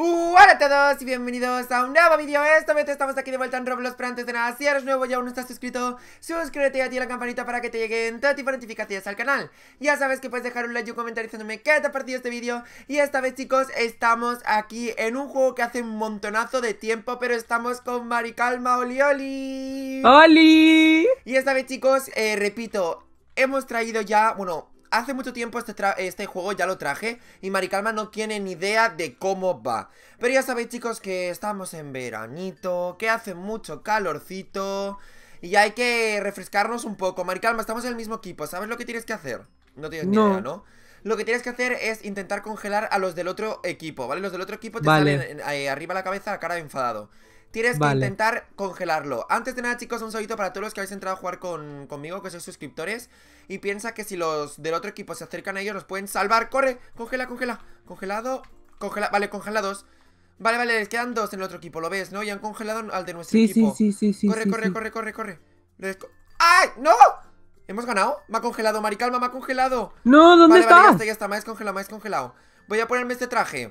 Uh, hola a todos y bienvenidos a un nuevo vídeo Esta vez estamos aquí de vuelta en Roblox Pero antes de nada, si eres nuevo y aún no estás suscrito Suscríbete y a la campanita para que te lleguen todas de notificaciones al canal Ya sabes que puedes dejar un like y un comentario diciéndome qué te ha parecido este vídeo Y esta vez chicos, estamos aquí en un juego que hace un montonazo de tiempo Pero estamos con Maricalma Oli Oli ¡Oli! Y esta vez chicos, eh, repito Hemos traído ya, bueno, Hace mucho tiempo este, este, juego ya lo traje y Maricalma no tiene ni idea de cómo va. Pero ya sabéis chicos que estamos en veranito, que hace mucho calorcito y hay que refrescarnos un poco. Maricalma, estamos en el mismo equipo, ¿sabes lo que tienes que hacer? No tienes ni idea, ¿no? Lo que tienes que hacer es intentar congelar a los del otro equipo, ¿vale? Los del otro equipo te salen eh, arriba la cabeza a cara de enfadado. Tienes que intentar congelarlo. Antes de nada, chicos, un saludito para todos los que habéis entrado a jugar conmigo, que sois suscriptores. Y piensa que si los del otro equipo se acercan a ellos, los pueden salvar. ¡Corre! Congela, congela. Congelado. Congela. Vale, congelados. Vale, vale, les quedan dos en el otro equipo, lo ves, ¿no? Y han congelado al de nuestro equipo. Sí, sí, sí, sí. Corre, corre, corre, corre, corre. ¡Ay! ¡No! ¿Hemos ganado? Me ha congelado, Maricalma, me ha congelado. No, ¿dónde está? Vale, ya está, ya está, me ha descongelado, me ha descongelado. Voy a ponerme este traje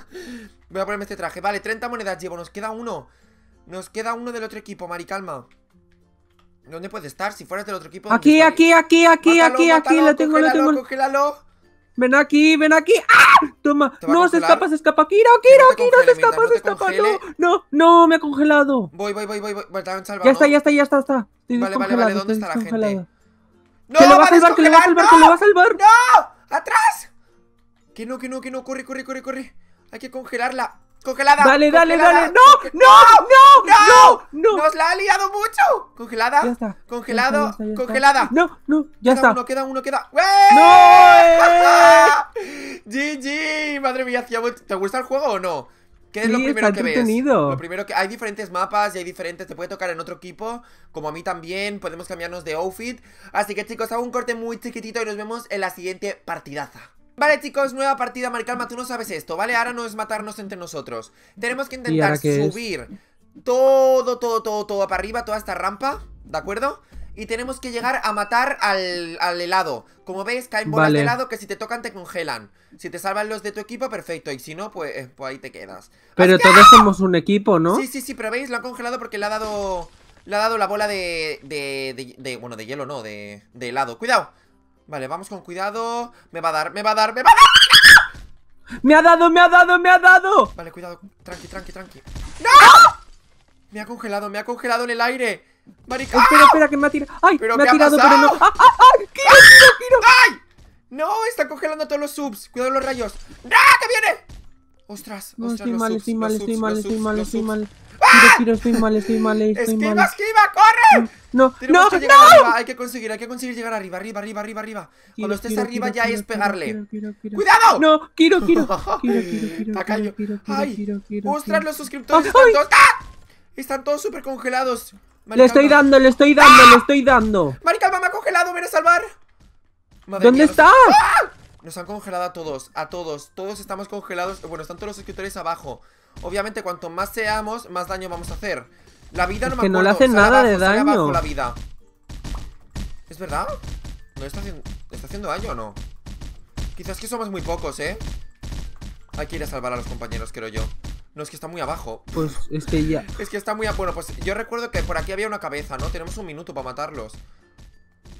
Voy a ponerme este traje Vale, 30 monedas llevo, nos queda uno Nos queda uno del otro equipo, Mari, calma ¿Dónde puede estar? Si fueras del otro equipo Aquí, aquí, aquí, aquí, aquí, aquí Lo tengo, lo tengo congélalo. Ven aquí, ven aquí ¡Ah! Toma, no, se escapa, se escapa Kiro, Kiro, no se escapa, se escapa No, No, no, me ha congelado Voy, voy, voy, voy, voy. Salvado, ya está, ya está, ya está, está. vale, vale, vale, ¿dónde está la gente? ¡No, que lo va a salvar, que lo va a salvar, que lo va a salvar ¡No! ¡Atrás! Que no, que no, que no, corre, corre, corre, corre Hay que congelarla ¡Congelada! ¡Dale, dale, dale! ¡No! ¡No! ¡No! ¡No! ¡Nos la ha liado mucho! ¿Congelada? Ya está. Congelado. congelada. No, no, ya queda está. Uno, queda uno, queda. ¡Eh! ¡No! ¡GG! Madre mía, ¿te gusta el juego o no? ¿Qué es lo primero que ves? Lo primero que hay diferentes mapas y hay diferentes, te puede tocar en otro equipo, como a mí también, podemos cambiarnos de outfit. Así que chicos, hago un corte muy chiquitito y nos vemos en la siguiente partidaza. Vale chicos, nueva partida, Maricalma, tú no sabes esto, ¿vale? Ahora no es matarnos entre nosotros Tenemos que intentar subir todo, todo, todo, todo para arriba, toda esta rampa ¿De acuerdo? Y tenemos que llegar a matar al, al helado Como veis, caen bolas de helado que si te tocan te congelan Si te salvan los de tu equipo, perfecto Y si no, pues, eh, pues ahí te quedas Pero todos ¡ah! somos un equipo, ¿no? Sí, sí, sí, pero veis, lo han congelado porque le ha dado... Le ha dado la bola de... de, de bueno, de hielo no, de, de helado ¡Cuidado! Vale, vamos con cuidado Me va a dar, me va a dar, me va a dar ¡Me ha dado, me ha dado, me ha dado! Vale, cuidado, tranqui, tranqui, tranqui ¡No! Me ha congelado, me ha congelado en el aire Marica Espera, espera, que me ha tirado ¡Ay! ¿Pero me ha tirado, pero no ¡Ah, ah, ah! ¡Giro, giro, giro! ¡Ay! No, está congelando todos los subs Cuidado los rayos ¡No! ¡Que viene! Ostras, ostras, no, estoy los mal, estoy mal, estoy mal, estoy mal, estoy mal ¡Ah! estoy mal, estoy mal, eh, estoy esquiva, ¡Esquiva, corre! Mm, no, Tenemos no, no. Hay que conseguir, hay que conseguir llegar arriba, arriba, arriba, arriba, arriba. Cuando estés arriba ya es pegarle. ¡Cuidado! No, quiero, quiero Está ¡Ay! ¡Ostras, los suscriptores están todos! ¡Ah! Están todos súper congelados. Le estoy dando, le estoy dando, le ¡Ah! estoy dando. Marica, me ha congelado, ven a salvar. Madre ¿Dónde está? ¡Ah! Nos han congelado a todos, a todos Todos estamos congelados, bueno, están todos los escritores abajo Obviamente, cuanto más seamos, más daño vamos a hacer La vida no me no le hacen nada de daño abajo la vida ¿Es verdad? ¿No está haciendo, está haciendo daño o no? Quizás que somos muy pocos, ¿eh? Hay que ir a salvar a los compañeros, creo yo no, es que está muy abajo. Pues es que ya. Es que está muy abajo. Bueno, pues yo recuerdo que por aquí había una cabeza, ¿no? Tenemos un minuto para matarlos.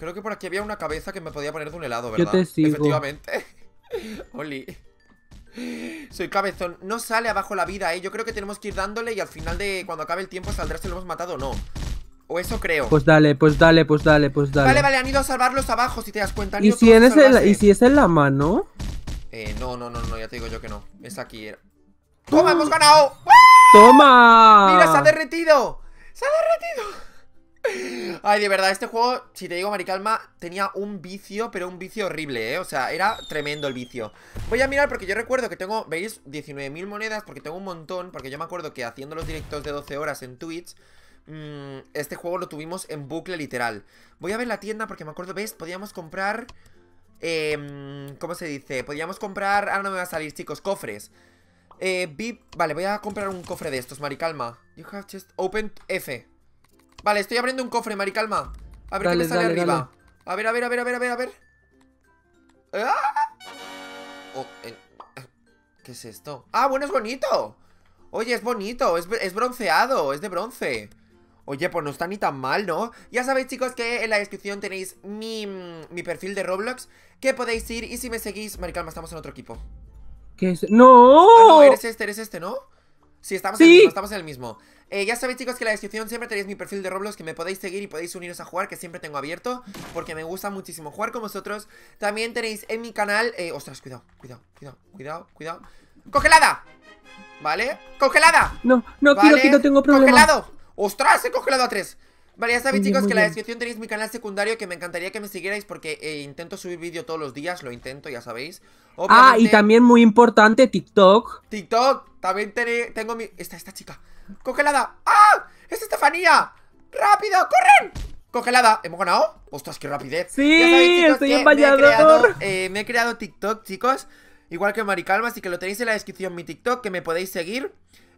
Creo que por aquí había una cabeza que me podía poner de un helado, ¿verdad? Yo te sigo. Efectivamente. Oli. Soy cabezón. No sale abajo la vida, ¿eh? Yo creo que tenemos que ir dándole y al final de cuando acabe el tiempo saldrá si lo hemos matado o no. O eso creo. Pues dale, pues dale, pues dale, pues dale. Vale, vale, han ido a salvarlos abajo, si te das cuenta. ¿Y, si ¿Y si es en la mano? Eh, no, no, no, no, ya te digo yo que no. Es aquí. Eh. ¡Toma, ¡Ah! hemos ganado! ¡Toma! ¡Mira, se ha derretido! ¡Se ha derretido! Ay, de verdad, este juego, si te digo, Maricalma, tenía un vicio, pero un vicio horrible, ¿eh? O sea, era tremendo el vicio. Voy a mirar porque yo recuerdo que tengo, ¿veis? 19.000 monedas porque tengo un montón, porque yo me acuerdo que haciendo los directos de 12 horas en Twitch... Mm, este juego lo tuvimos en bucle literal Voy a ver la tienda porque me acuerdo, ¿veis? Podíamos comprar em, ¿Cómo se dice? Podíamos comprar... Ahora no me va a salir, chicos, cofres eh, VIP... Vale, voy a comprar un cofre de estos, Maricalma You have just opened F Vale, estoy abriendo un cofre, maricalma. A ver qué me sale arriba. A ver, a ver, a ver, a ver, a ver, a ver. ¡Ah! Oh, ¿Qué es esto? ¡Ah, bueno, es bonito! Oye, es bonito, es, bronceado, es de bronce. Oye, pues no está ni tan mal, ¿no? Ya sabéis, chicos, que en la descripción tenéis mi, mi perfil de Roblox Que podéis ir y si me seguís... Maricalma, estamos en otro equipo ¿Qué es? ¡No! Ah, no, eres este, eres este, ¿no? Sí, estamos, En el mismo, estamos eh, el mismo. ya sabéis, chicos, que en la descripción siempre tenéis mi perfil de Roblox Que me podéis seguir y podéis uniros a jugar Que siempre tengo abierto Porque me gusta muchísimo jugar con vosotros También tenéis en mi canal... Eh, ostras, cuidado, cuidado, cuidado, cuidado, cuidado ¡Congelada! ¿Vale? ¡Congelada! No, no, ¿Vale? no tengo problema ¡Congelado! ¡Ostras! He congelado a tres Vale, ya sabéis chicos que en la descripción tenéis mi canal secundario que me encantaría que me siguierais porque eh, intento subir vídeo todos los días, lo intento, ya sabéis. ah, y también muy importante, TikTok. TikTok, también tengo mi... Esta, esta chica. Congelada. ¡Ah! ¡Es Estefanía! ¡Rápido! ¡Corren! Congelada, ¿hemos ganado? ¡Ostras, qué rapidez! Sí, estoy en me, eh, me he creado TikTok, chicos Igual que Maricalma, así que lo tenéis en la descripción Mi TikTok, que me podéis seguir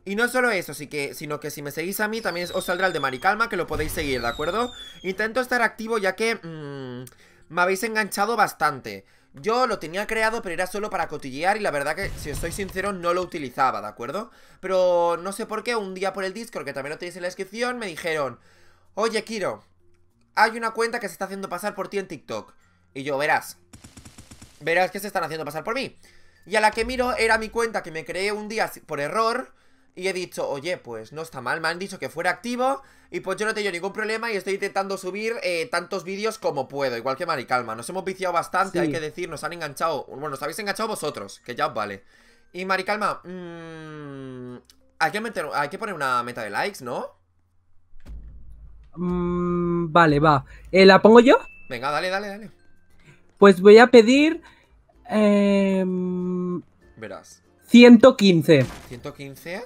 y no solo eso, que, sino que si me seguís a mí también os saldrá el de Maricalma, que lo podéis seguir, ¿de acuerdo? Intento estar activo ya que mm, me habéis enganchado bastante. Yo lo tenía creado, pero era solo para cotillear y la verdad que, si os soy sincero, no lo utilizaba, ¿de acuerdo? Pero no sé por qué, un día por el Discord, que también lo tenéis en la descripción, me dijeron Oye, Kiro, hay una cuenta que se está haciendo pasar por ti en TikTok. Y yo, verás, verás que se están haciendo pasar por mí. Y a la que miro era mi cuenta que me creé un día por error y he dicho, oye, pues no está mal, me han dicho que fuera activo Y pues yo no he tenido ningún problema y estoy intentando subir eh, tantos vídeos como puedo Igual que Maricalma, nos hemos viciado bastante, hay que decir, nos han enganchado Bueno, nos habéis enganchado vosotros, que ya os vale Y Maricalma, mm, hay, que meter, hay que poner una meta de likes, ¿no? Mm, vale, va eh, ¿La pongo yo? Venga, dale, dale, dale Pues voy a pedir... Em, Verás 115 ¿115?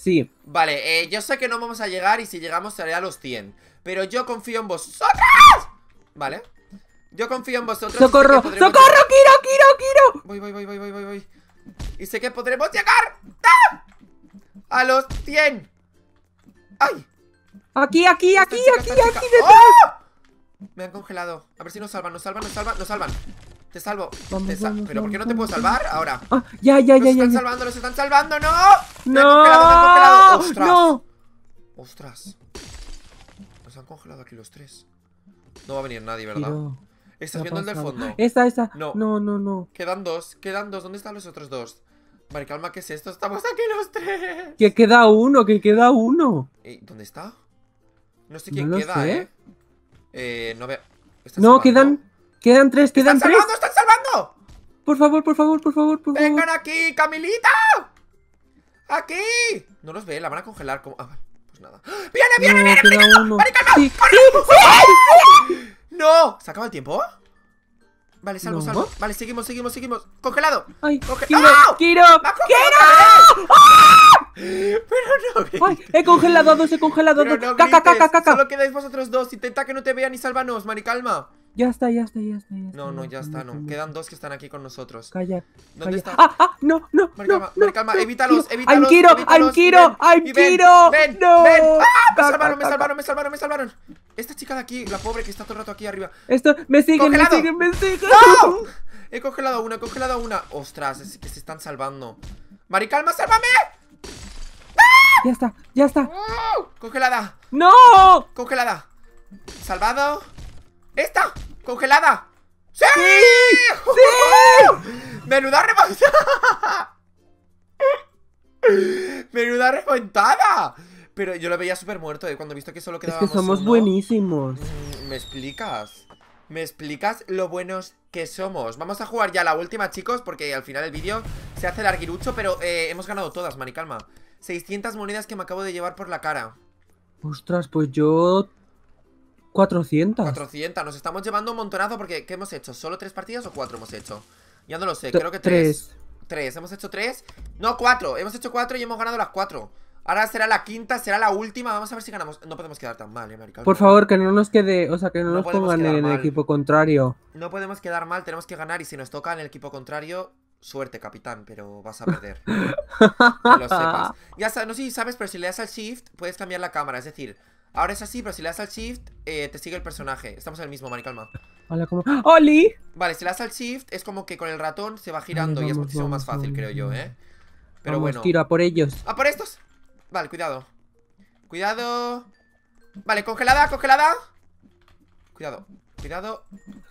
Sí. Vale, eh, yo sé que no vamos a llegar y si llegamos seré a los 100. Pero yo confío en vosotros. Vale. Yo confío en vosotros. ¡Socorro! ¡Socorro! ¡Quiero! ¡Quiero! ¡Quiero! Voy, voy, voy, voy, voy, voy, voy. Y sé que podremos llegar a los 100. ¡Ay! Aquí, aquí, aquí, aquí, aquí, detrás. ¡Oh! Me han congelado. A ver si nos salvan, nos salvan, nos salvan, nos salvan. Te salvo. Pero ¿por qué no te puedo salvar ahora? Ah, ya, ya, ya, ya. Nos están salvando, nos están salvando, ¡no! ¡No! ¡Ostras! ¡No! ¡Ostras! Nos han congelado aquí los tres. No va a venir nadie, ¿verdad? Tiro. ¿Estás viendo el del fondo? Esta, esta. No. no, no, Quedan dos, quedan dos. ¿Dónde están los otros dos? Vale, calma, ¿qué es esto? Estamos aquí los tres. Que queda uno, que queda uno. Eh, ¿Dónde está? No sé quién queda, ¿eh? Eh, no veo. No, quedan. Quedan tres, quedan ¡Están tres. ¡Están salvando! ¡Están salvando! Por favor, por favor, por favor, por favor. ¡Vengan aquí, Camilita! ¡Aquí! No los ve, la van a congelar como... Ah, pues nada ¡Ah! ¡Viene, viene, viene! ¡Maricaco! ¡No! ¿Se acaba el tiempo? Vale, salvo, salvo Vale, seguimos, seguimos, seguimos ¡Congelado! ¡Ay! ¡Kiro! ¡Ah! ¡Kiro! ¡Ah! ¡Pero no! ¡Ay! ¡He congelado a dos! ¡He congelado a dos! ¡Caca, caca, caca! Solo quedáis vosotros dos Intenta que no te vean y sálvanos, maricalma ya está, ya está, ya está. no, no, ya está, no. Quedan dos que están aquí con nosotros. Calla. ¿Dónde está? ¡Ah, ah! ¡No, no! Maricama, no, Maricama, calma! evítalos, evítalos. ¡Ankiro, Ankiro, Ankiro! ¡Ven, no. ven! ¡Ah! ¡Me salvaron, me salvaron, me salvaron, me salvaron! Esta chica de aquí, la pobre que está todo el rato aquí arriba. Esto, me siguen, me siguen, me siguen. ¡No! He congelado una, he congelado una. Ostras, es que se están salvando. Maricalma, sálvame. ¡Ah! Ya está, ya está. Congelada. ¡No! Congelada. Salvado. ¡Esta! ¡Congelada! ¡Sí! ¡Sí! ¡Menuda remontada! ¡Menuda remontada! Pero yo lo veía súper muerto, ¿eh? Cuando he visto que solo quedábamos Es que somos buenísimos. Mm, ¿Me explicas? ¿Me explicas lo buenos que somos? Vamos a jugar ya la última, chicos, porque al final del vídeo se hace el larguirucho, pero eh, hemos ganado todas, Mari, calma. 600 monedas que me acabo de llevar por la cara. Ostras, pues yo 400. 400. Nos estamos llevando un montonazo porque ¿qué hemos hecho? ¿Solo tres partidas o cuatro hemos hecho? Ya no lo sé, creo que tres. Tres. hemos hecho tres. No, cuatro. Hemos hecho cuatro y hemos ganado las cuatro. Ahora será la quinta, será la última. Vamos a ver si ganamos. No podemos quedar tan mal, ¿eh, Por favor, que no nos quede. O sea, que no, nos pongan en el equipo contrario. No podemos quedar mal, tenemos que ganar. Y si nos toca en el equipo contrario, suerte, capitán, pero vas a perder. que lo sepas. Ya sabes, no sé si sabes, pero si le das al shift, puedes cambiar la cámara. Es decir, Ahora es así, pero si le das al shift, eh, te sigue el personaje. Estamos en el mismo, Mari, calma. Hola, ¿cómo? ¡Ah, ¡Oli! Vale, si le das al shift, es como que con el ratón se va girando y es muchísimo más fácil, creo yo, ¿eh? Pero bueno. tiro a por ellos. ¡A por estos! Vale, cuidado. Cuidado. Vale, congelada, congelada. Cuidado, cuidado.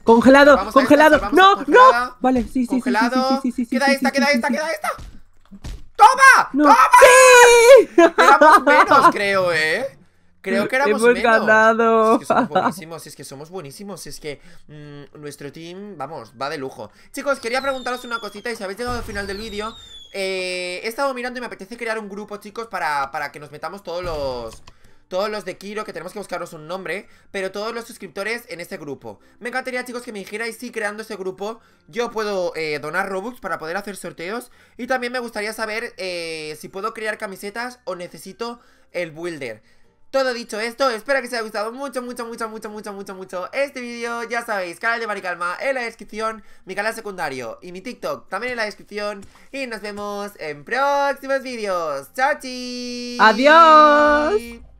Congelado, congelado. no, no. Vale, sí, sí, sí, sí, sí, Queda esta, queda esta, queda esta. ¡Toma! ¡Toma! ¡Sí! Quedamos menos, creo, ¿eh? Creo que éramos Hemos es que somos buenísimos, es que somos mm, buenísimos, es que nuestro team, vamos, va de lujo. Chicos, quería preguntaros una cosita y si habéis llegado al final del vídeo, eh, he estado mirando y me apetece crear un grupo, chicos, para, para que nos metamos todos los todos los de Kiro, que tenemos que buscaros un nombre, pero todos los suscriptores en ese grupo. Me encantaría, chicos, que me dijerais si creando ese grupo yo puedo eh, donar Robux para poder hacer sorteos. Y también me gustaría saber eh, si puedo crear camisetas o necesito el Builder. Todo dicho esto, espero que os haya gustado mucho, mucho, mucho, mucho, mucho, mucho, mucho este vídeo. Ya sabéis, canal de Maricalma en la descripción, mi canal secundario y mi TikTok también en la descripción. Y nos vemos en próximos vídeos. ¡Chao, ¡Adiós!